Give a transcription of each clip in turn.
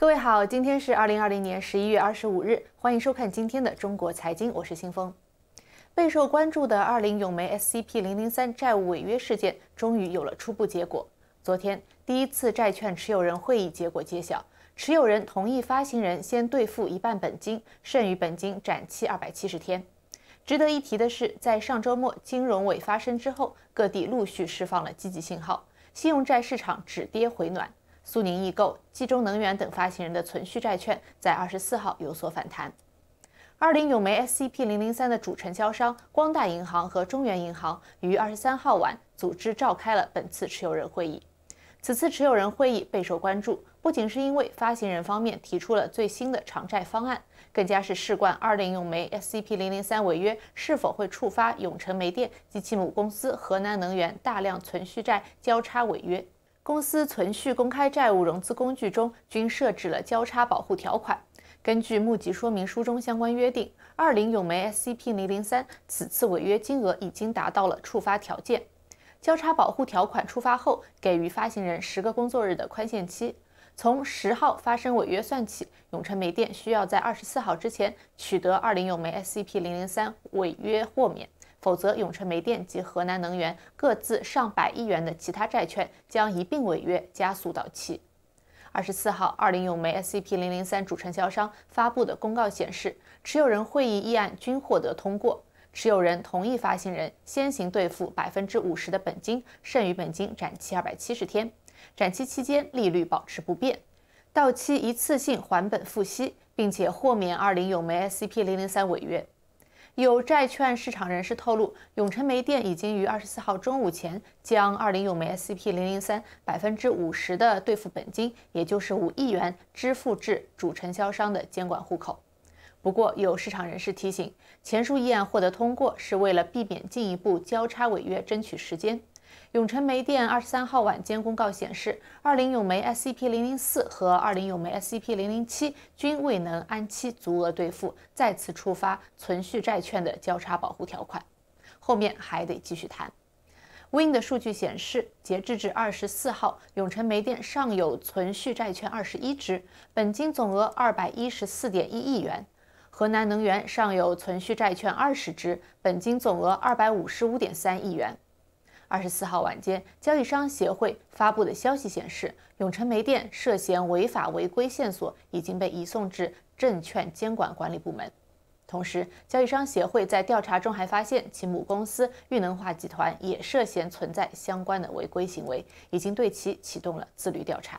各位好，今天是二零二零年十一月二十五日，欢迎收看今天的中国财经，我是新风。备受关注的二零永煤 SCP 零零三债务违约事件终于有了初步结果。昨天第一次债券持有人会议结果揭晓，持有人同意发行人先兑付一半本金，剩余本金展期二百七十天。值得一提的是，在上周末金融委发生之后，各地陆续释放了积极信号，信用债市场止跌回暖。苏宁易购、冀中能源等发行人的存续债券在二十四号有所反弹。二零永煤 SCP 零零三的主承销商光大银行和中原银行于二十三号晚组织召开了本次持有人会议。此次持有人会议备受关注，不仅是因为发行人方面提出了最新的偿债方案，更加是事关二零永煤 SCP 零零三违约是否会触发永城煤电及其母公司河南能源大量存续债交叉违约。公司存续公开债务融资工具中均设置了交叉保护条款。根据募集说明书中相关约定，二零永煤 SCP 零零三此次违约金额已经达到了触发条件。交叉保护条款触发后，给予发行人十个工作日的宽限期。从十号发生违约算起，永城煤电需要在二十四号之前取得二零永煤 SCP 零零三违约豁免。否则，永城煤电及河南能源各自上百亿元的其他债券将一并违约，加速到期。二十四号，二零永煤 SCP 零零三主承销商发布的公告显示，持有人会议议案均获得通过，持有人同意发行人先行兑付百分之五十的本金，剩余本金展期二百七十天，展期期间利率保持不变，到期一次性还本付息，并且豁免二零永煤 SCP 零零三违约。有债券市场人士透露，永城煤电已经于二十四号中午前将二零永煤 SCP 零零三百分之五十的兑付本金，也就是五亿元支付至主承销商的监管户口。不过，有市场人士提醒，前述议案获得通过是为了避免进一步交叉违约，争取时间。永城煤电二十三号晚间公告显示，二零永煤 SCP 零零四和二零永煤 SCP 零零七均未能按期足额兑付，再次触发存续债券的交叉保护条款。后面还得继续谈。w i n 的数据显示，截至至二十四号，永城煤电尚有存续债券二十一只，本金总额二百一十四点一亿元；河南能源尚有存续债券二十只，本金总额二百五十五点三亿元。二十四号晚间，交易商协会发布的消息显示，永城煤电涉嫌违法违规线索已经被移送至证券监管管理部门。同时，交易商协会在调查中还发现，其母公司裕能化集团也涉嫌存在相关的违规行为，已经对其启动了自律调查。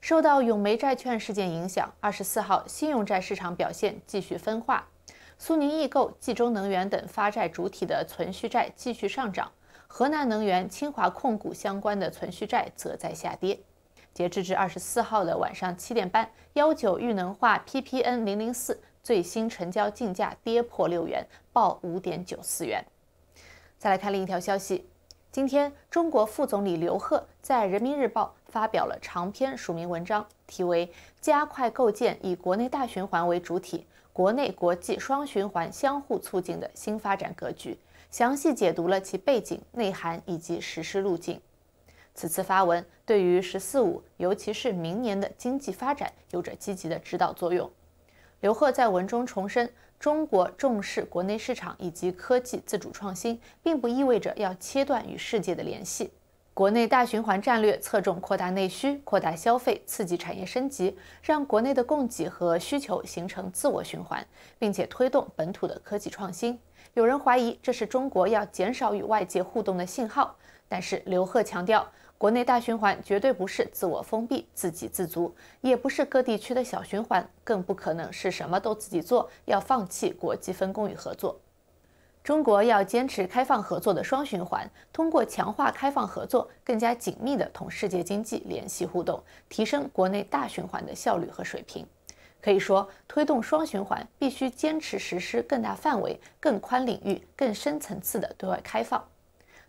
受到永煤债券事件影响，二十四号信用债市场表现继续分化，苏宁易购、冀中能源等发债主体的存续债继续上涨。河南能源、清华控股相关的存续债则在下跌。截至至二十四号的晚上七点半，幺九玉能化 PPN 零零四最新成交竞价跌破六元，报五点九四元。再来看另一条消息，今天中国副总理刘鹤在《人民日报》发表了长篇署名文章，题为《加快构建以国内大循环为主体、国内国际双循环相互促进的新发展格局》。详细解读了其背景、内涵以及实施路径。此次发文对于“十四五”，尤其是明年的经济发展，有着积极的指导作用。刘鹤在文中重申，中国重视国内市场以及科技自主创新，并不意味着要切断与世界的联系。国内大循环战略侧重扩大内需、扩大消费、刺激产业升级，让国内的供给和需求形成自我循环，并且推动本土的科技创新。有人怀疑这是中国要减少与外界互动的信号，但是刘鹤强调，国内大循环绝对不是自我封闭、自给自足，也不是各地区的小循环，更不可能是什么都自己做，要放弃国际分工与合作。中国要坚持开放合作的双循环，通过强化开放合作，更加紧密地同世界经济联系互动，提升国内大循环的效率和水平。可以说，推动双循环必须坚持实施更大范围、更宽领域、更深层次的对外开放。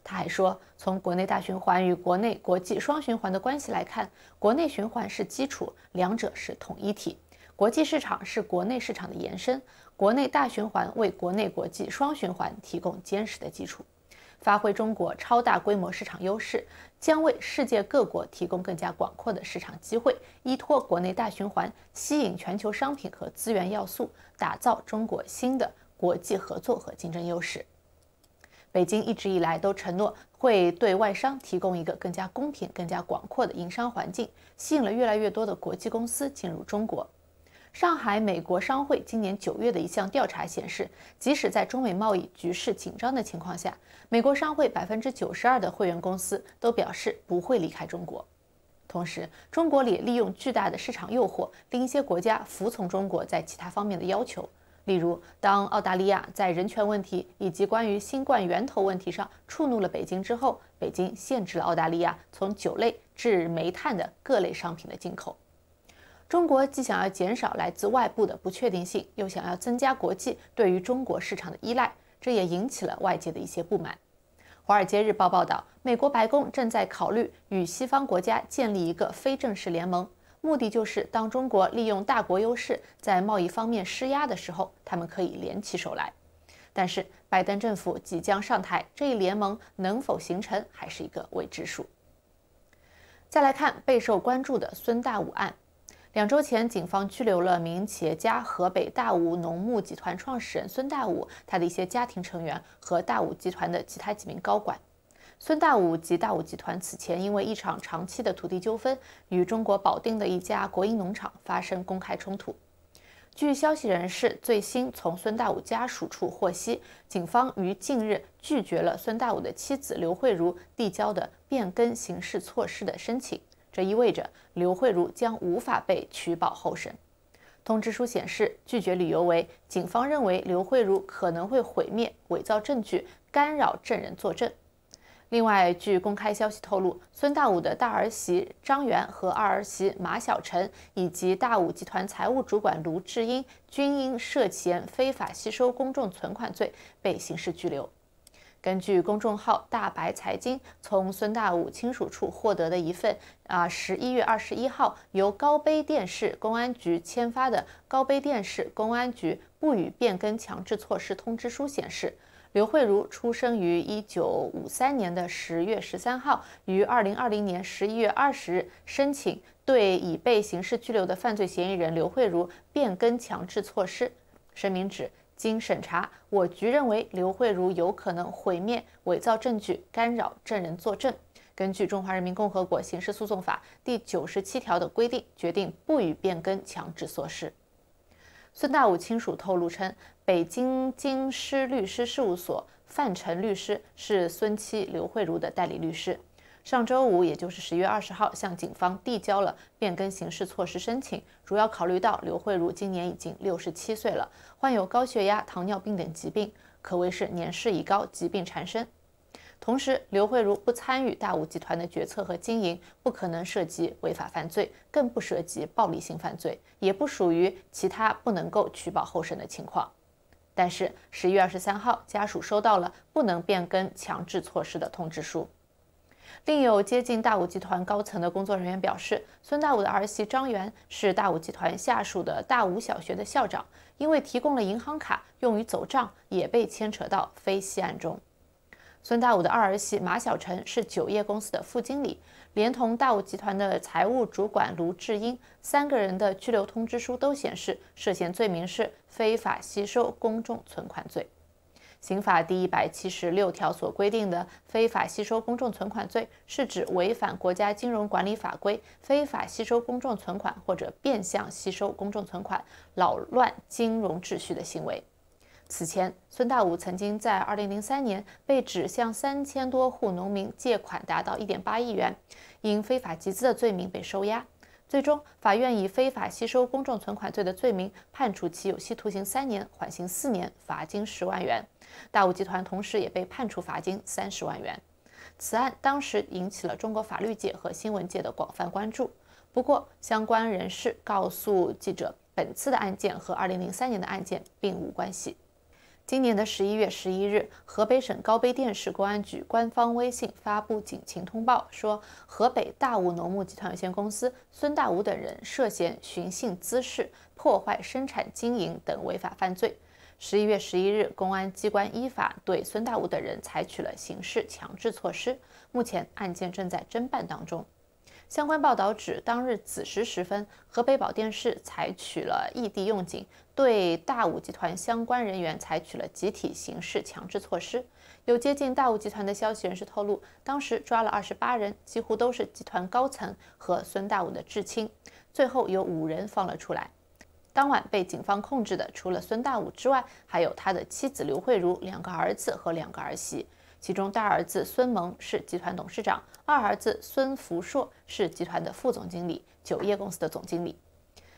他还说，从国内大循环与国内国际双循环的关系来看，国内循环是基础，两者是统一体；国际市场是国内市场的延伸，国内大循环为国内国际双循环提供坚实的基础。发挥中国超大规模市场优势，将为世界各国提供更加广阔的市场机会。依托国内大循环，吸引全球商品和资源要素，打造中国新的国际合作和竞争优势。北京一直以来都承诺会对外商提供一个更加公平、更加广阔的营商环境，吸引了越来越多的国际公司进入中国。上海美国商会今年九月的一项调查显示，即使在中美贸易局势紧张的情况下，美国商会百分之九十二的会员公司都表示不会离开中国。同时，中国也利用巨大的市场诱惑，令一些国家服从中国在其他方面的要求。例如，当澳大利亚在人权问题以及关于新冠源头问题上触怒了北京之后，北京限制了澳大利亚从酒类至煤炭的各类商品的进口。中国既想要减少来自外部的不确定性，又想要增加国际对于中国市场的依赖，这也引起了外界的一些不满。《华尔街日报》报道，美国白宫正在考虑与西方国家建立一个非正式联盟，目的就是当中国利用大国优势在贸易方面施压的时候，他们可以联起手来。但是，拜登政府即将上台，这一联盟能否形成还是一个未知数。再来看备受关注的孙大武案。两周前，警方拘留了民营企业家河北大武农牧集团创始人孙大武，他的一些家庭成员和大武集团的其他几名高管。孙大武及大武集团此前因为一场长期的土地纠纷，与中国保定的一家国营农场发生公开冲突。据消息人士最新从孙大武家属处获悉，警方于近日拒绝了孙大武的妻子刘慧茹递交的变更刑事措施的申请。这意味着刘慧茹将无法被取保候审。通知书显示，拒绝理由为警方认为刘慧茹可能会毁灭、伪造证据，干扰证人作证。另外，据公开消息透露，孙大武的大儿媳张媛和二儿媳马小晨，以及大武集团财务主管卢志英，均因涉嫌非法吸收公众存款罪被刑事拘留。根据公众号“大白财经”从孙大武亲属处获得的一份啊，十一月二十一号由高碑店市公安局签发的《高碑店市公安局不予变更强制措施通知书》显示，刘慧茹出生于一九五三年的十月十三号，于二零二零年十一月二十日申请对已被刑事拘留的犯罪嫌疑人刘慧茹变更强制措施。声明指。经审查，我局认为刘慧茹有可能毁灭、伪造证据，干扰证人作证。根据《中华人民共和国刑事诉讼法》第九十七条的规定，决定不予变更强制措施。孙大武亲属透露称，北京京师律师事务所范晨律师是孙妻刘慧茹的代理律师。上周五，也就是十月二十号，向警方递交了变更刑事措施申请，主要考虑到刘慧茹今年已经六十七岁了，患有高血压、糖尿病等疾病，可谓是年事已高，疾病缠身。同时，刘慧茹不参与大武集团的决策和经营，不可能涉及违法犯罪，更不涉及暴力性犯罪，也不属于其他不能够取保候审的情况。但是，十月二十三号，家属收到了不能变更强制措施的通知书。另有接近大武集团高层的工作人员表示，孙大武的儿媳张媛是大武集团下属的大武小学的校长，因为提供了银行卡用于走账，也被牵扯到非系案中。孙大武的二儿媳马小晨是酒业公司的副经理，连同大武集团的财务主管卢志英，三个人的拘留通知书都显示，涉嫌罪名是非法吸收公众存款罪。刑法第一百七十六条所规定的非法吸收公众存款罪，是指违反国家金融管理法规，非法吸收公众存款或者变相吸收公众存款，扰乱金融秩序的行为。此前，孙大武曾经在二零零三年被指向三千多户农民借款达到一点八亿元，因非法集资的罪名被收押，最终法院以非法吸收公众存款罪的罪名判处其有期徒刑三年，缓刑四年，罚金十万元。大武集团同时也被判处罚金三十万元。此案当时引起了中国法律界和新闻界的广泛关注。不过，相关人士告诉记者，本次的案件和二零零三年的案件并无关系。今年的十一月十一日，河北省高碑店市公安局官方微信发布警情通报，说河北大武农牧集团有限公司孙大武等人涉嫌寻衅滋事、破坏生产经营等违法犯罪。十一月十一日，公安机关依法对孙大武等人采取了刑事强制措施，目前案件正在侦办当中。相关报道指，当日子时时分，河北保定市采取了异地用警，对大武集团相关人员采取了集体刑事强制措施。有接近大武集团的消息人士透露，当时抓了二十八人，几乎都是集团高层和孙大武的至亲，最后有五人放了出来。当晚被警方控制的，除了孙大武之外，还有他的妻子刘慧茹、两个儿子和两个儿媳。其中大儿子孙萌是集团董事长，二儿子孙福硕是集团的副总经理、酒业公司的总经理。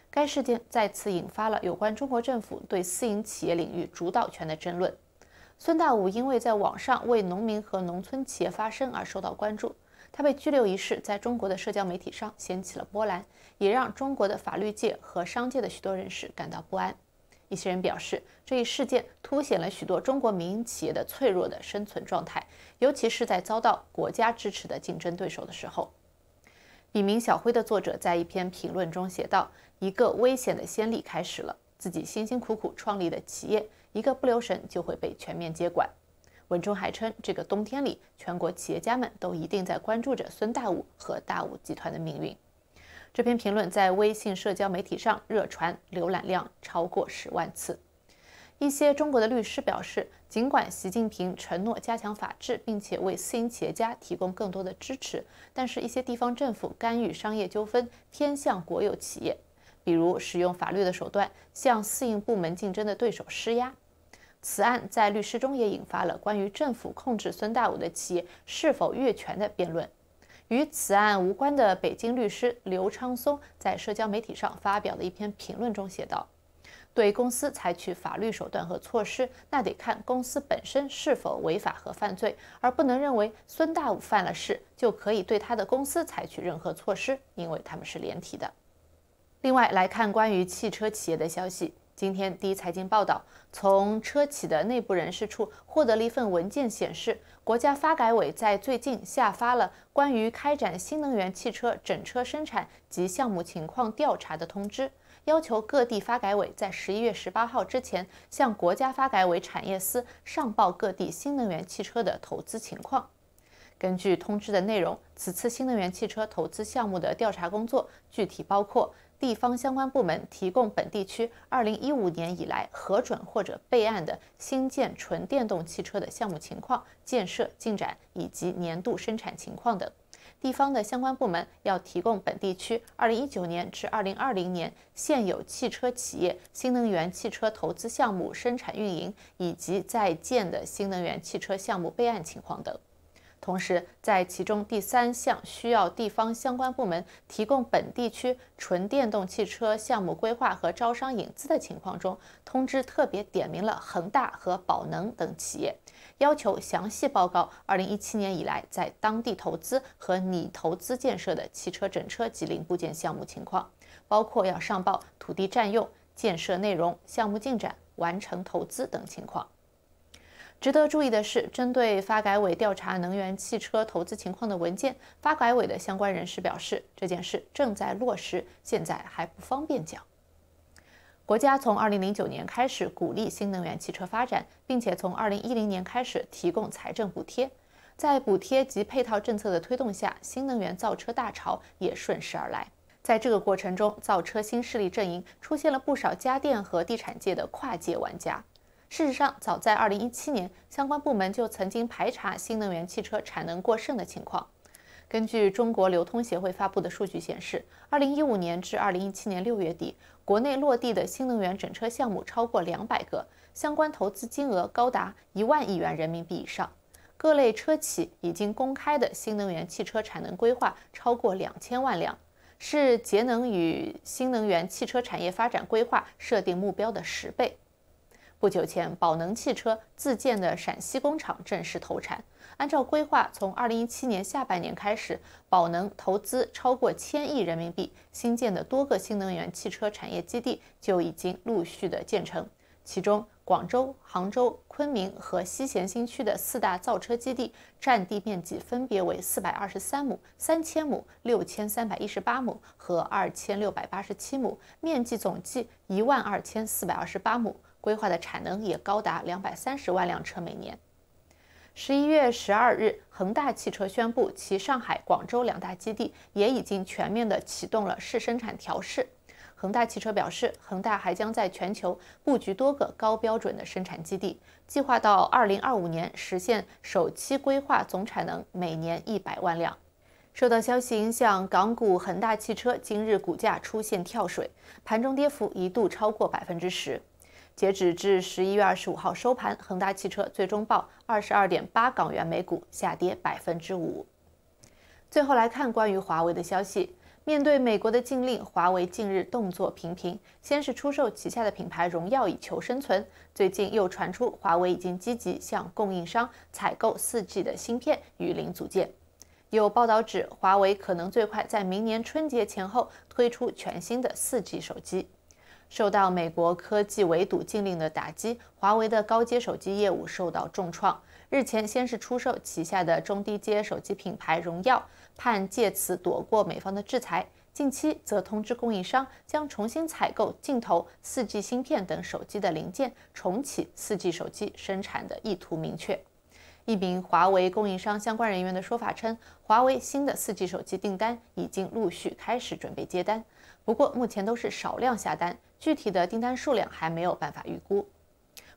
该事件再次引发了有关中国政府对私营企业领域主导权的争论。孙大武因为在网上为农民和农村企业发声而受到关注。他被拘留一事在中国的社交媒体上掀起了波澜，也让中国的法律界和商界的许多人士感到不安。一些人表示，这一事件凸显了许多中国民营企业的脆弱的生存状态，尤其是在遭到国家支持的竞争对手的时候。笔名小辉的作者在一篇评论中写道：“一个危险的先例开始了，自己辛辛苦苦创立的企业，一个不留神就会被全面接管。”文中还称，这个冬天里，全国企业家们都一定在关注着孙大武和大武集团的命运。这篇评论在微信社交媒体上热传，浏览量超过十万次。一些中国的律师表示，尽管习近平承诺加强法治，并且为私营企业家提供更多的支持，但是，一些地方政府干预商业纠纷，偏向国有企业，比如使用法律的手段向私营部门竞争的对手施压。此案在律师中也引发了关于政府控制孙大武的企业是否越权的辩论。与此案无关的北京律师刘昌松在社交媒体上发表的一篇评论中写道：“对公司采取法律手段和措施，那得看公司本身是否违法和犯罪，而不能认为孙大武犯了事就可以对他的公司采取任何措施，因为他们是连体的。”另外来看关于汽车企业的消息。今天，第一财经报道，从车企的内部人士处获得了一份文件，显示国家发改委在最近下发了关于开展新能源汽车整车生产及项目情况调查的通知，要求各地发改委在十一月十八号之前向国家发改委产业司上报各地新能源汽车的投资情况。根据通知的内容，此次新能源汽车投资项目的调查工作具体包括。地方相关部门提供本地区二零一五年以来核准或者备案的新建纯电动汽车的项目情况、建设进展以及年度生产情况等。地方的相关部门要提供本地区二零一九年至二零二零年现有汽车企业新能源汽车投资项目生产运营以及在建的新能源汽车项目备案情况等。同时，在其中第三项需要地方相关部门提供本地区纯电动汽车项目规划和招商引资的情况中，通知特别点明了恒大和宝能等企业，要求详细报告二零一七年以来在当地投资和拟投资建设的汽车整车及零部件项目情况，包括要上报土地占用、建设内容、项目进展、完成投资等情况。值得注意的是，针对发改委调查能源汽车投资情况的文件，发改委的相关人士表示，这件事正在落实，现在还不方便讲。国家从二零零九年开始鼓励新能源汽车发展，并且从二零一零年开始提供财政补贴。在补贴及配套政策的推动下，新能源造车大潮也顺势而来。在这个过程中，造车新势力阵营出现了不少家电和地产界的跨界玩家。事实上，早在2017年，相关部门就曾经排查新能源汽车产能过剩的情况。根据中国流通协会发布的数据显示，2015年至2017年6月底，国内落地的新能源整车项目超过200个，相关投资金额高达一万亿元人民币以上。各类车企已经公开的新能源汽车产能规划超过两千万辆，是节能与新能源汽车产业发展规划设定目标的十倍。不久前，宝能汽车自建的陕西工厂正式投产。按照规划，从二零一七年下半年开始，宝能投资超过千亿人民币新建的多个新能源汽车产业基地就已经陆续的建成。其中，广州、杭州、昆明和西咸新区的四大造车基地占地面积分别为四百二十三亩、三千亩、六千三百一十八亩和二千六百八十七亩，面积总计一万二千四百二十八亩。规划的产能也高达两百三十万辆车每年。十一月十二日，恒大汽车宣布其上海、广州两大基地也已经全面的启动了试生产调试。恒大汽车表示，恒大还将在全球布局多个高标准的生产基地，计划到二零二五年实现首期规划总产能每年一百万辆。受到消息影响，港股恒大汽车今日股价出现跳水，盘中跌幅一度超过百分之十。截止至十一月二十五号收盘，恒大汽车最终报二十二点八港元每股，下跌百分之五。最后来看关于华为的消息，面对美国的禁令，华为近日动作频频，先是出售旗下的品牌荣耀以求生存，最近又传出华为已经积极向供应商采购四 G 的芯片与零组件。有报道指，华为可能最快在明年春节前后推出全新的四 G 手机。受到美国科技围堵禁令的打击，华为的高阶手机业务受到重创。日前，先是出售旗下的中低阶手机品牌荣耀，盼借此躲过美方的制裁。近期则通知供应商，将重新采购镜头、四 G 芯片等手机的零件，重启四 G 手机生产的意图明确。一名华为供应商相关人员的说法称，华为新的四 G 手机订单已经陆续开始准备接单，不过目前都是少量下单。具体的订单数量还没有办法预估，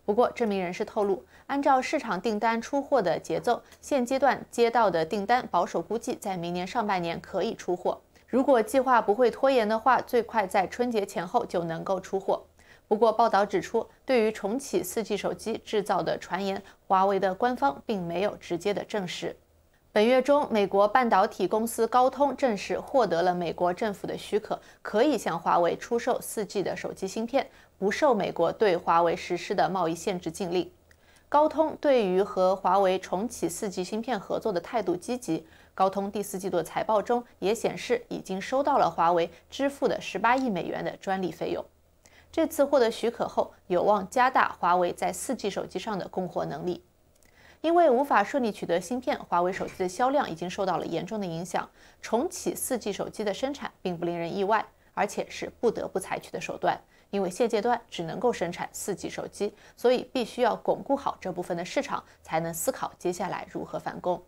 不过这名人士透露，按照市场订单出货的节奏，现阶段接到的订单保守估计在明年上半年可以出货。如果计划不会拖延的话，最快在春节前后就能够出货。不过报道指出，对于重启四 G 手机制造的传言，华为的官方并没有直接的证实。本月中，美国半导体公司高通正式获得了美国政府的许可，可以向华为出售 4G 的手机芯片，不受美国对华为实施的贸易限制禁令。高通对于和华为重启 4G 芯片合作的态度积极。高通第四季度财报中也显示，已经收到了华为支付的十八亿美元的专利费用。这次获得许可后，有望加大华为在 4G 手机上的供货能力。因为无法顺利取得芯片，华为手机的销量已经受到了严重的影响。重启四 G 手机的生产，并不令人意外，而且是不得不采取的手段。因为现阶段只能够生产四 G 手机，所以必须要巩固好这部分的市场，才能思考接下来如何反攻。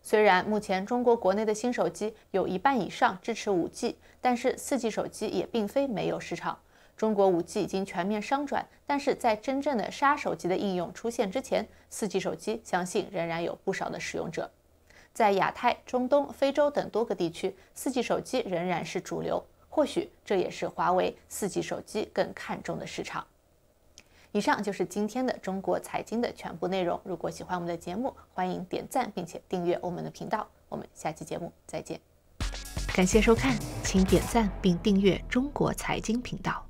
虽然目前中国国内的新手机有一半以上支持五 G，但是四 G 手机也并非没有市场。中国五 G 已经全面商转，但是在真正的杀手级的应用出现之前，四 G 手机相信仍然有不少的使用者。在亚太、中东、非洲等多个地区，四 G 手机仍然是主流。或许这也是华为四 G 手机更看重的市场。以上就是今天的中国财经的全部内容。如果喜欢我们的节目，欢迎点赞并且订阅我们的频道。我们下期节目再见。感谢收看，请点赞并订阅中国财经频道。